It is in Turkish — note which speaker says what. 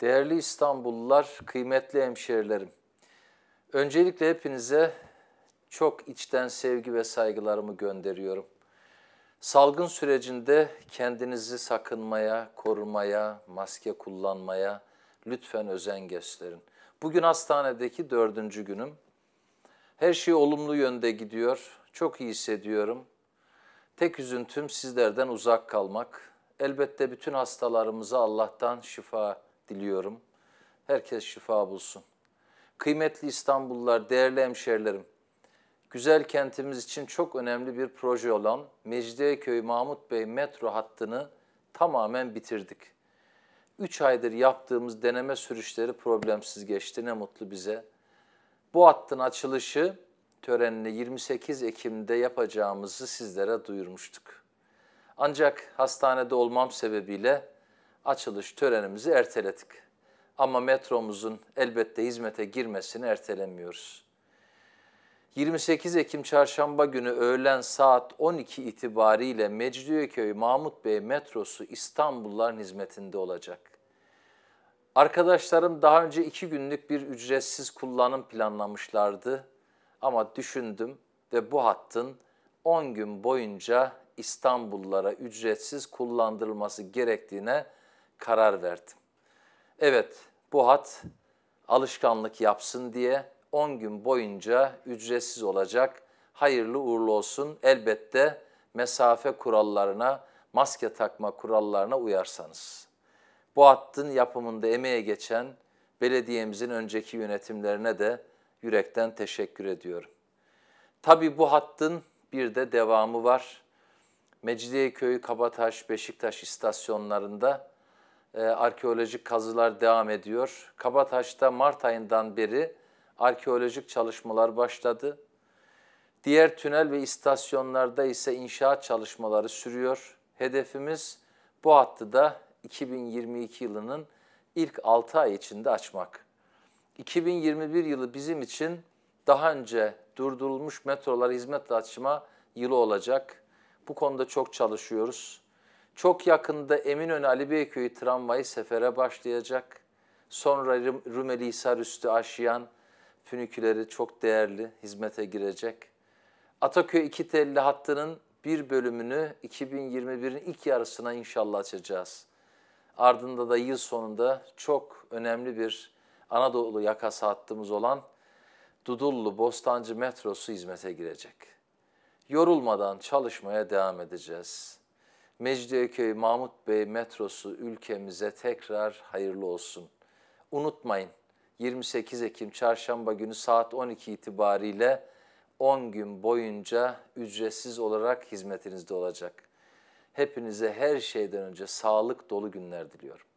Speaker 1: Değerli İstanbullular, kıymetli hemşerilerim. Öncelikle hepinize çok içten sevgi ve saygılarımı gönderiyorum. Salgın sürecinde kendinizi sakınmaya, korumaya, maske kullanmaya lütfen özen gösterin. Bugün hastanedeki dördüncü günüm. Her şey olumlu yönde gidiyor. Çok iyi hissediyorum. Tek üzüntüm sizlerden uzak kalmak. Elbette bütün hastalarımıza Allah'tan şifa diliyorum. Herkes şifa bulsun. Kıymetli İstanbullular, değerli hemşerilerim, güzel kentimiz için çok önemli bir proje olan Mecidiyeköy Mahmut Bey metro hattını tamamen bitirdik. Üç aydır yaptığımız deneme sürüşleri problemsiz geçti. Ne mutlu bize. Bu hattın açılışı törenini 28 Ekim'de yapacağımızı sizlere duyurmuştuk. Ancak hastanede olmam sebebiyle açılış törenimizi erteledik. Ama metromuzun elbette hizmete girmesini ertelemiyoruz. 28 Ekim çarşamba günü öğlen saat 12 itibariyle Mecidiyeköy Mahmut Bey metrosu İstanbulluların hizmetinde olacak. Arkadaşlarım daha önce iki günlük bir ücretsiz kullanım planlamışlardı ama düşündüm ve bu hattın 10 gün boyunca İstanbullara ücretsiz kullandırılması gerektiğine karar verdim. Evet bu hat alışkanlık yapsın diye 10 gün boyunca ücretsiz olacak. Hayırlı uğurlu olsun. Elbette mesafe kurallarına, maske takma kurallarına uyarsanız. Bu hattın yapımında emeğe geçen belediyemizin önceki yönetimlerine de yürekten teşekkür ediyorum. Tabii bu hattın bir de devamı var. Mecidiyeköy, Kabataş, Beşiktaş istasyonlarında ee, arkeolojik kazılar devam ediyor. Kabataş'ta Mart ayından beri arkeolojik çalışmalar başladı. Diğer tünel ve istasyonlarda ise inşaat çalışmaları sürüyor. Hedefimiz bu hattı da 2022 yılının ilk 6 ay içinde açmak. 2021 yılı bizim için daha önce durdurulmuş metrolar hizmet açma yılı olacak. Bu konuda çok çalışıyoruz. Çok yakında Eminönü Ali Beyköy tramvayı sefere başlayacak. Sonra Rumelihisar üstü aşıyan füniküleri çok değerli hizmete girecek. Ataköy 2 telli hattının bir bölümünü 2021'in ilk yarısına inşallah açacağız. Ardında da yıl sonunda çok önemli bir Anadolu yakası hattımız olan Dudullu Bostancı metrosu hizmete girecek. Yorulmadan çalışmaya devam edeceğiz. Mecidiyeköy Mahmut Bey metrosu ülkemize tekrar hayırlı olsun. Unutmayın 28 Ekim çarşamba günü saat 12 itibariyle 10 gün boyunca ücretsiz olarak hizmetinizde olacak. Hepinize her şeyden önce sağlık dolu günler diliyorum.